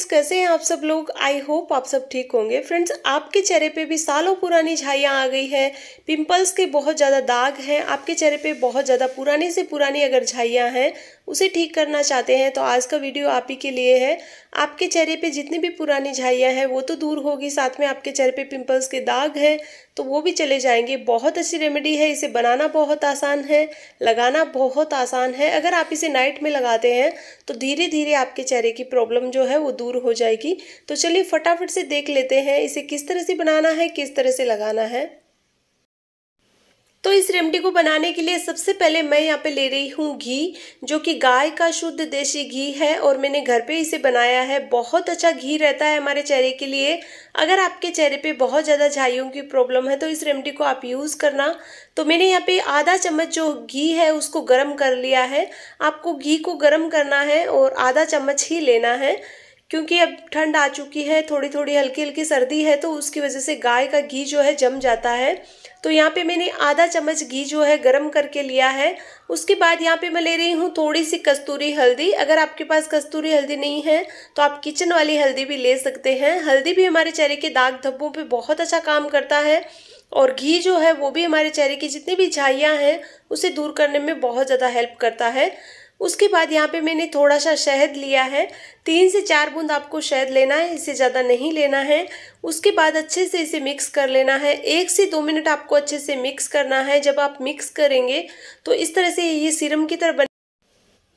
friends कैसे हैं आप सब लोग आई होप आप सब ठीक होंगे फ्रेंड्स आपके चेहरे पे भी सालों पुरानी झाइयाँ आ गई हैं पिंपल्स के बहुत ज़्यादा दाग हैं आपके चेहरे पे बहुत ज़्यादा पुराने से पुरानी अगर झाइयाँ हैं उसे ठीक करना चाहते हैं तो आज का वीडियो आप ही के लिए है आपके चेहरे पे जितनी भी पुरानी झाइयाँ हैं वो तो दूर होगी साथ में आपके चेहरे पे पिंपल्स के दाग हैं तो वो भी चले जाएंगे बहुत अच्छी रेमेडी है इसे बनाना बहुत आसान है लगाना बहुत आसान है अगर आप इसे नाइट में लगाते हैं तो धीरे धीरे आपके चेहरे की प्रॉब्लम जो है वो दूर दूर हो जाएगी तो चलिए फटाफट से देख लेते हैं इसे किस तरह से बनाना है किस तरह से लगाना है तो इस रेमडी को बनाने के लिए सबसे पहले मैं यहाँ पे ले रही हूँ घी जो कि गाय का शुद्ध देसी घी है और मैंने घर पे इसे बनाया है बहुत अच्छा घी रहता है हमारे चेहरे के लिए अगर आपके चेहरे पे बहुत ज़्यादा झाइयों की प्रॉब्लम है तो इस रेमडी को आप यूज़ करना तो मैंने यहाँ पे आधा चम्मच जो घी है उसको गर्म कर लिया है आपको घी को गर्म करना है और आधा चम्मच ही लेना है क्योंकि अब ठंड आ चुकी है थोड़ी थोड़ी हल्की हल्की सर्दी है तो उसकी वजह से गाय का घी जो है जम जाता है तो यहाँ पे मैंने आधा चम्मच घी जो है गरम करके लिया है उसके बाद यहाँ पे मैं ले रही हूँ थोड़ी सी कस्तूरी हल्दी अगर आपके पास कस्तूरी हल्दी नहीं है तो आप किचन वाली हल्दी भी ले सकते हैं हल्दी भी हमारे चेहरे के दाग धब्बों पर बहुत अच्छा काम करता है और घी जो है वो भी हमारे चेहरे की जितनी भी झाइयाँ हैं उसे दूर करने में बहुत ज़्यादा हेल्प करता है उसके बाद यहाँ पे मैंने थोड़ा सा शहद लिया है तीन से चार बूंद आपको शहद लेना है इसे ज़्यादा नहीं लेना है उसके बाद अच्छे से इसे मिक्स कर लेना है एक से दो मिनट आपको अच्छे से मिक्स करना है जब आप मिक्स करेंगे तो इस तरह से ये सीरम की तरह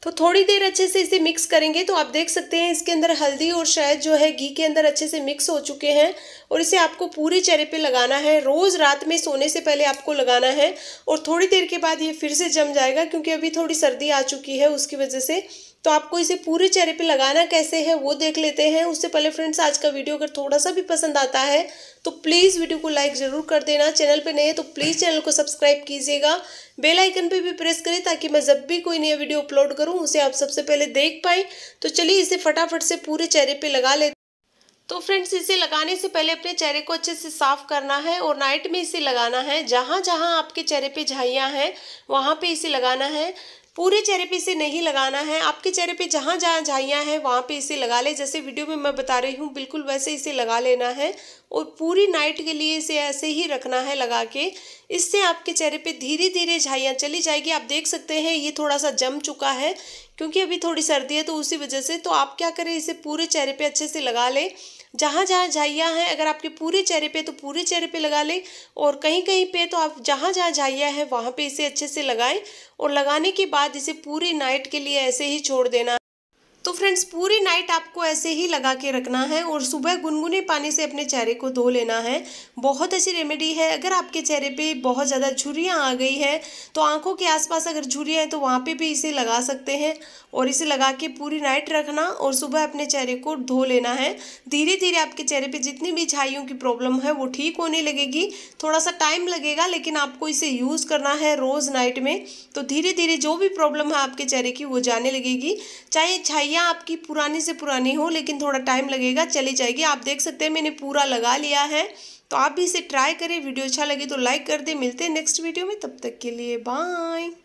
तो थोड़ी देर अच्छे से इसे मिक्स करेंगे तो आप देख सकते हैं इसके अंदर हल्दी और शहद जो है घी के अंदर अच्छे से मिक्स हो चुके हैं और इसे आपको पूरे चेहरे पे लगाना है रोज़ रात में सोने से पहले आपको लगाना है और थोड़ी देर के बाद ये फिर से जम जाएगा क्योंकि अभी थोड़ी सर्दी आ चुकी है उसकी वजह से तो आपको इसे पूरे चेहरे पे लगाना कैसे है वो देख लेते हैं उससे पहले फ्रेंड्स आज का वीडियो अगर थोड़ा सा भी पसंद आता है तो प्लीज़ वीडियो को लाइक ज़रूर कर देना चैनल पे नए तो प्लीज़ चैनल को सब्सक्राइब कीजिएगा बेल आइकन पे भी प्रेस करें ताकि मैं जब भी कोई नया वीडियो अपलोड करूँ उसे आप सबसे पहले देख पाएँ तो चलिए इसे फटाफट से पूरे चेहरे पर लगा लेते तो फ्रेंड्स इसे लगाने से पहले अपने चेहरे को अच्छे से साफ करना है और नाइट में इसे लगाना है जहाँ जहाँ आपके चेहरे पे झाइयाँ हैं वहाँ पे इसे लगाना है पूरे चेहरे पे इसे नहीं लगाना है आपके चेहरे पे जहाँ जहाँ झाइयाँ हैं वहाँ पे इसे लगा ले जैसे वीडियो में मैं बता रही हूँ बिल्कुल वैसे इसे लगा लेना है और पूरी नाइट के लिए इसे ऐसे ही रखना है लगा के इससे आपके चेहरे पे धीरे धीरे झाइयाँ चली जाएगी आप देख सकते हैं ये थोड़ा सा जम चुका है क्योंकि अभी थोड़ी सर्दी है तो उसी वजह से तो आप क्या करें इसे पूरे चेहरे पर अच्छे से लगा लें जहाँ जहाँ झाइया हैं अगर आपके पूरे चेहरे पे तो पूरे चेहरे पे लगा लें और कहीं कहीं पे तो आप जहाँ जहाँ झाइया है वहाँ पे इसे अच्छे से लगाएं और लगाने के बाद इसे पूरी नाइट के लिए ऐसे ही छोड़ देना तो फ्रेंड्स पूरी नाइट आपको ऐसे ही लगा के रखना है और सुबह गुनगुने पानी से अपने चेहरे को धो लेना है बहुत अच्छी रेमेडी है अगर आपके चेहरे पे बहुत ज़्यादा झुरियाँ आ गई है तो आंखों के आसपास अगर झुरियाँ हैं तो वहाँ पे भी इसे लगा सकते हैं और इसे लगा के पूरी नाइट रखना और सुबह अपने चेहरे को धो लेना है धीरे धीरे आपके चेहरे पर जितनी भी झाइयों की प्रॉब्लम है वो ठीक होने लगेगी थोड़ा सा टाइम लगेगा लेकिन आपको इसे यूज़ करना है रोज़ नाइट में तो धीरे धीरे जो भी प्रॉब्लम है आपके चेहरे की वो जाने लगेगी चाहे झाइया कलियाँ आपकी पुरानी से पुरानी हो लेकिन थोड़ा टाइम लगेगा चली जाएगी आप देख सकते हैं मैंने पूरा लगा लिया है तो आप भी इसे ट्राई करें वीडियो अच्छा लगे तो लाइक कर दें मिलते हैं नेक्स्ट वीडियो में तब तक के लिए बाय